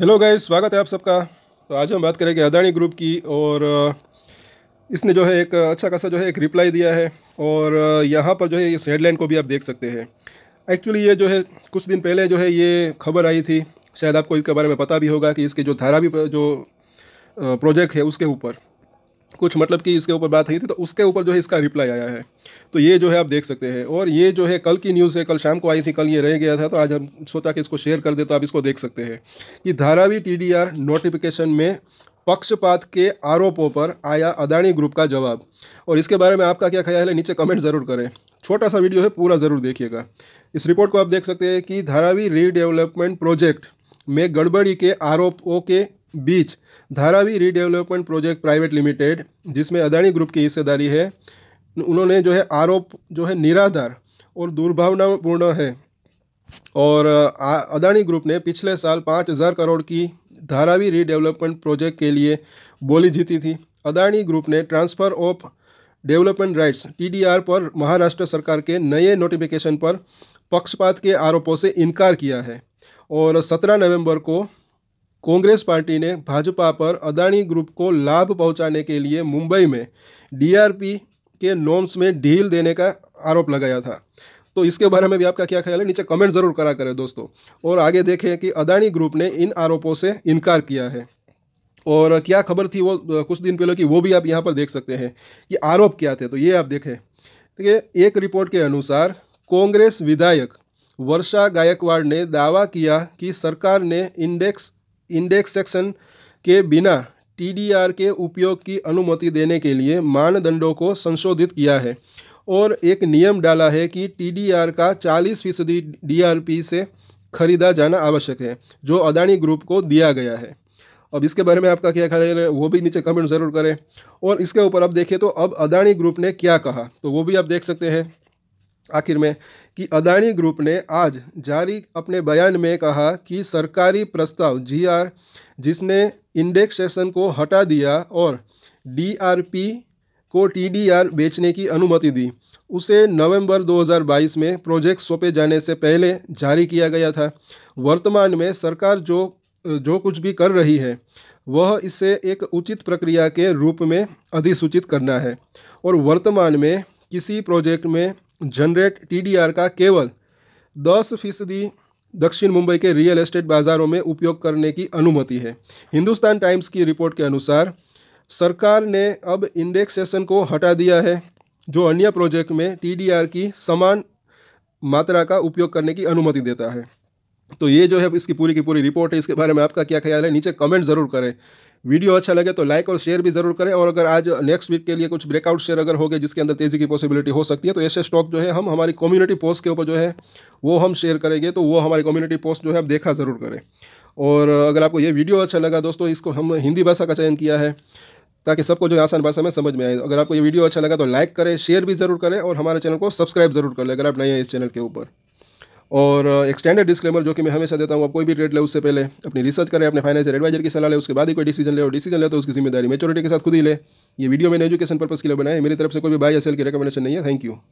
hello guys स्वागत है आप सबका तो आज हम बात करेंगे अदानी ग्रुप की और इसने जो है एक अच्छा खासा जो है एक रिप्लाई दिया है और यहाँ पर जो है इस हेडलाइन को भी आप देख सकते हैं एक्चुअली ये जो है कुछ दिन पहले जो है ये खबर आई थी शायद आपको इसके बारे में पता भी होगा कि इसके जो धारावी जो प्रोजेक्ट है उसके ऊपर कुछ मतलब कि इसके ऊपर बात हुई थी तो उसके ऊपर जो है इसका रिप्लाई आया है तो ये जो है आप देख सकते हैं और ये जो है कल की न्यूज़ है कल शाम को आई थी कल ये रह गया था तो आज हम सोचा कि इसको शेयर कर दे तो आप इसको देख सकते हैं कि धारावी टी नोटिफिकेशन में पक्षपात के आरोपों पर आया अदानी ग्रुप का जवाब और इसके बारे में आपका क्या ख्याल है नीचे कमेंट ज़रूर करें छोटा सा वीडियो है पूरा ज़रूर देखिएगा इस रिपोर्ट को आप देख सकते हैं कि धारावी रीडेवलपमेंट प्रोजेक्ट में गड़बड़ी के आरोपों के बीच Dharavi redevelopment project private limited जिसमें अदानी ग्रुप की हिस्सेदारी है उन्होंने जो है आरोप जो है निराधार और दुर्भावनापूर्ण है और अदानी ग्रुप ने पिछले साल पाँच हज़ार करोड़ की धारावी रीडेवलपमेंट प्रोजेक्ट के लिए बोली जीती थी अदानी ग्रुप ने ट्रांसफ़र ऑफ डेवलपमेंट राइट्स टी पर महाराष्ट्र सरकार के नए नोटिफिकेशन पर पक्षपात के आरोपों से इनकार किया है और सत्रह नवंबर को कांग्रेस पार्टी ने भाजपा पर अदाणी ग्रुप को लाभ पहुंचाने के लिए मुंबई में डीआरपी के नॉम्स में ढील देने का आरोप लगाया था तो इसके बारे में भी आपका क्या ख्याल है नीचे कमेंट ज़रूर करा करें दोस्तों और आगे देखें कि अदाणी ग्रुप ने इन आरोपों से इनकार किया है और क्या खबर थी वो कुछ दिन पहले की वो भी आप यहाँ पर देख सकते हैं कि आरोप क्या थे तो ये आप देखें देखिए एक रिपोर्ट के अनुसार कांग्रेस विधायक वर्षा गायकवाड़ ने दावा किया कि सरकार ने इंडेक्स इंडेक्स सेक्शन के बिना टीडीआर के उपयोग की अनुमति देने के लिए मानदंडों को संशोधित किया है और एक नियम डाला है कि टीडीआर का 40 फीसदी डी से खरीदा जाना आवश्यक है जो अदानी ग्रुप को दिया गया है अब इसके बारे में आपका क्या ख्याल है वो भी नीचे कमेंट ज़रूर करें और इसके ऊपर आप देखें तो अब अदानी ग्रुप ने क्या कहा तो वो भी आप देख सकते हैं आखिर में कि अदानी ग्रुप ने आज जारी अपने बयान में कहा कि सरकारी प्रस्ताव जीआर जिसने इंडेक्सेशन को हटा दिया और डीआरपी को टीडीआर बेचने की अनुमति दी उसे नवंबर 2022 में प्रोजेक्ट सौंपे जाने से पहले जारी किया गया था वर्तमान में सरकार जो जो कुछ भी कर रही है वह इसे एक उचित प्रक्रिया के रूप में अधिसूचित करना है और वर्तमान में किसी प्रोजेक्ट में जनरेट टीडीआर का केवल दस फीसदी दक्षिण मुंबई के रियल एस्टेट बाज़ारों में उपयोग करने की अनुमति है हिंदुस्तान टाइम्स की रिपोर्ट के अनुसार सरकार ने अब इंडेक्सेशन को हटा दिया है जो अन्य प्रोजेक्ट में टीडीआर की समान मात्रा का उपयोग करने की अनुमति देता है तो ये जो है इसकी पूरी की पूरी रिपोर्ट है इसके बारे में आपका क्या ख्याल है नीचे कमेंट ज़रूर करें वीडियो अच्छा लगे तो लाइक और शेयर भी जरूर करें और अगर आज नेक्स्ट वीक के लिए कुछ ब्रेकआउट शेयर अगर हो गए जिसके अंदर तेज़ी की पॉसिबिलिटी हो सकती है तो ऐसे स्टॉक जो है हम हमारी कम्युनिटी पोस्ट के ऊपर जो है वो हम शेयर करेंगे तो वो हमारी कम्युनिटी पोस्ट जो है आप देखा ज़रूर करें और अगर आपको ये वीडियो अच्छा लगा दोस्तों इसको हम हिंदी भाषा का चयन किया है ताकि सबको जो है आसान भाषा में समझ में आए अगर आपको ये वीडियो अच्छा लगा तो लाइक करें शेयर भी ज़रूर करें और हमारे चैनल को सब्सक्राइब जरूर कर लें अगर आप नए हैं इस चैनल के ऊपर और एक स्टैंडर्ड डिस्क्लेमर जो कि मैं हमेशा देता हूँ आप कोई भी ट्रेड ले उससे पहले अपनी रिसर्च करें अपने फाइनेंशियल एडवाइजर की सलाह ले उसके बाद ही कोई डिसीजन ले और डिसीजन ले तो उसकी जिम्मेदारी मेचोरिटी के साथ खुद ही ले ये वीडियो मैंने एजुकेशन पर्पस के लिए बनाया है मेरी तरफ से कोई भी बाय या सेल की रिकमेंडेशन नहीं है थैंक यू